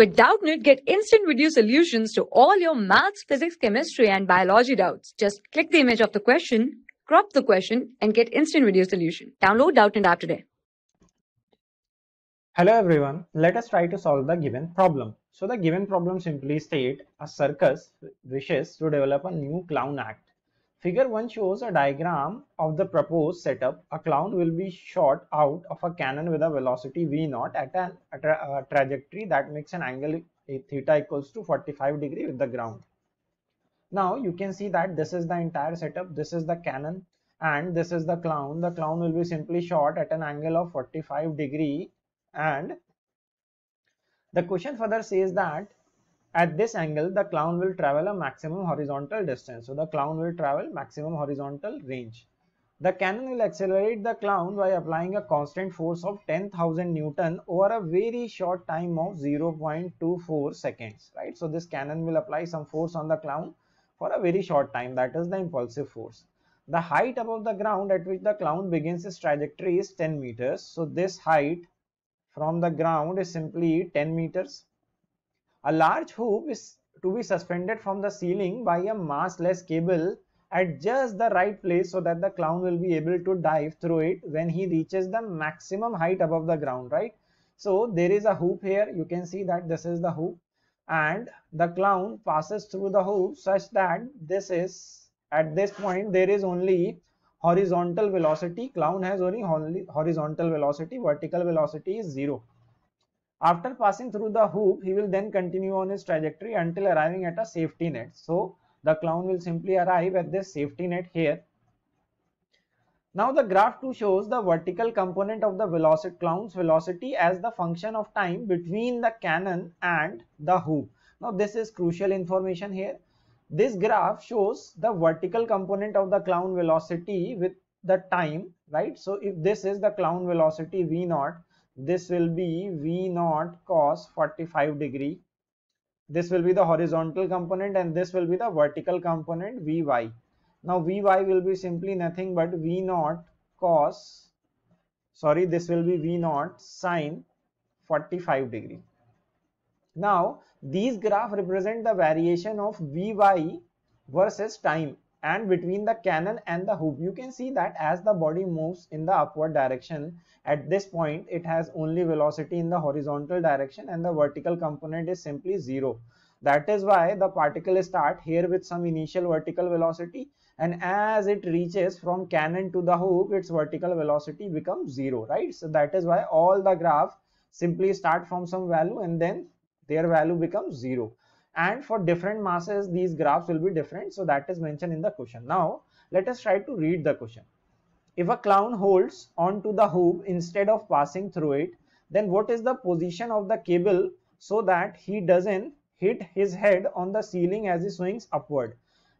With Doubtnit, get instant video solutions to all your maths, physics, chemistry, and biology doubts. Just click the image of the question, crop the question, and get instant video solution. Download Doubtnit app today. Hello everyone, let us try to solve the given problem. So the given problem simply state a circus wishes to develop a new clown act Figure 1 shows a diagram of the proposed setup. A clown will be shot out of a cannon with a velocity V0 at a, at a, a trajectory that makes an angle theta equals to 45 degree with the ground. Now you can see that this is the entire setup. This is the cannon and this is the clown. The clown will be simply shot at an angle of 45 degree and the question further says that at this angle, the clown will travel a maximum horizontal distance. So the clown will travel maximum horizontal range. The cannon will accelerate the clown by applying a constant force of 10,000 Newton over a very short time of 0.24 seconds, right? So this cannon will apply some force on the clown for a very short time, that is the impulsive force. The height above the ground at which the clown begins his trajectory is 10 meters. So this height from the ground is simply 10 meters a large hoop is to be suspended from the ceiling by a massless cable at just the right place so that the clown will be able to dive through it when he reaches the maximum height above the ground, right? So there is a hoop here. You can see that this is the hoop and the clown passes through the hoop such that this is at this point there is only horizontal velocity. Clown has only horizontal velocity. Vertical velocity is zero. After passing through the hoop, he will then continue on his trajectory until arriving at a safety net. So the clown will simply arrive at this safety net here. Now the graph 2 shows the vertical component of the velocity clown's velocity as the function of time between the cannon and the hoop. Now this is crucial information here. This graph shows the vertical component of the clown velocity with the time, right? So if this is the clown velocity V naught this will be V naught cos 45 degree. This will be the horizontal component and this will be the vertical component Vy. Now Vy will be simply nothing but V naught cos, sorry, this will be V naught sine 45 degree. Now these graph represent the variation of Vy versus time and between the cannon and the hoop you can see that as the body moves in the upward direction at this point it has only velocity in the horizontal direction and the vertical component is simply zero that is why the particle start here with some initial vertical velocity and as it reaches from cannon to the hoop its vertical velocity becomes zero right so that is why all the graph simply start from some value and then their value becomes zero and for different masses these graphs will be different so that is mentioned in the question now let us try to read the question if a clown holds on to the hoop instead of passing through it then what is the position of the cable so that he doesn't hit his head on the ceiling as he swings upward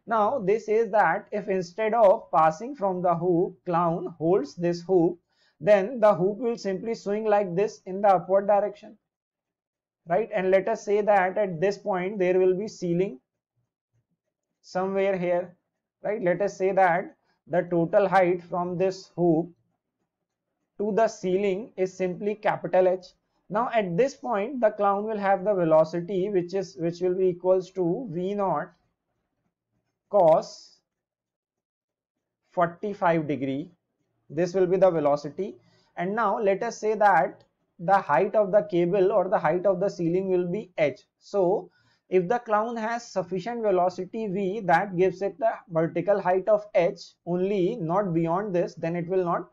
now this is that if instead of passing from the hoop clown holds this hoop then the hoop will simply swing like this in the upward direction right and let us say that at this point there will be ceiling somewhere here right let us say that the total height from this hoop to the ceiling is simply capital H now at this point the clown will have the velocity which is which will be equals to V naught cos 45 degree this will be the velocity and now let us say that the height of the cable or the height of the ceiling will be h. So if the clown has sufficient velocity v that gives it the vertical height of h only not beyond this then it will not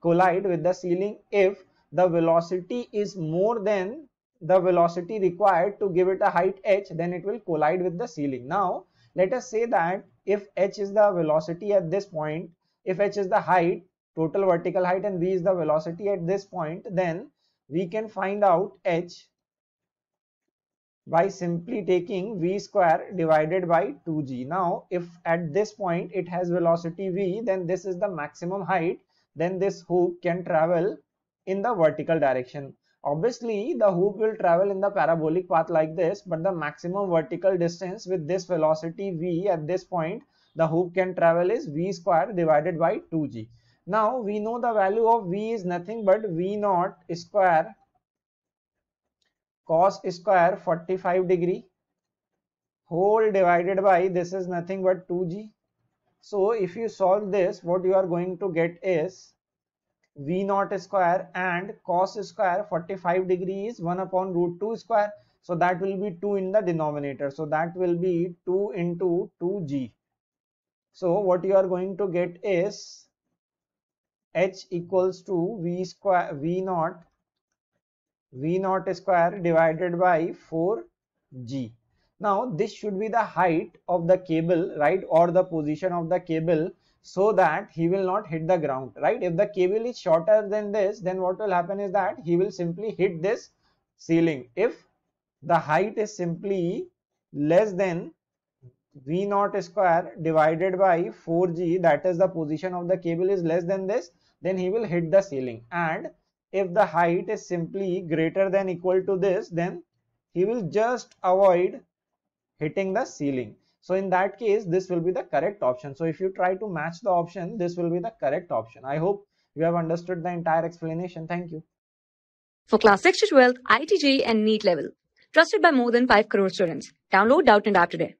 collide with the ceiling if the velocity is more than the velocity required to give it a height h then it will collide with the ceiling. Now let us say that if h is the velocity at this point if h is the height total vertical height and v is the velocity at this point then we can find out h by simply taking v square divided by 2g. Now, if at this point it has velocity v, then this is the maximum height, then this hoop can travel in the vertical direction. Obviously, the hoop will travel in the parabolic path like this, but the maximum vertical distance with this velocity v at this point, the hoop can travel is v square divided by 2g. Now we know the value of V is nothing but V naught square cos square 45 degree whole divided by this is nothing but 2g. So if you solve this what you are going to get is V naught square and cos square 45 degree is 1 upon root 2 square. So that will be 2 in the denominator. So that will be 2 into 2g. So what you are going to get is h equals to v square v naught v naught square divided by 4g now this should be the height of the cable right or the position of the cable so that he will not hit the ground right if the cable is shorter than this then what will happen is that he will simply hit this ceiling if the height is simply less than v naught square divided by 4g that is the position of the cable is less than this then he will hit the ceiling and if the height is simply greater than equal to this then he will just avoid hitting the ceiling so in that case this will be the correct option so if you try to match the option this will be the correct option i hope you have understood the entire explanation thank you for class 6 to 12 itj and neat level trusted by more than 5 crore students download doubt and app today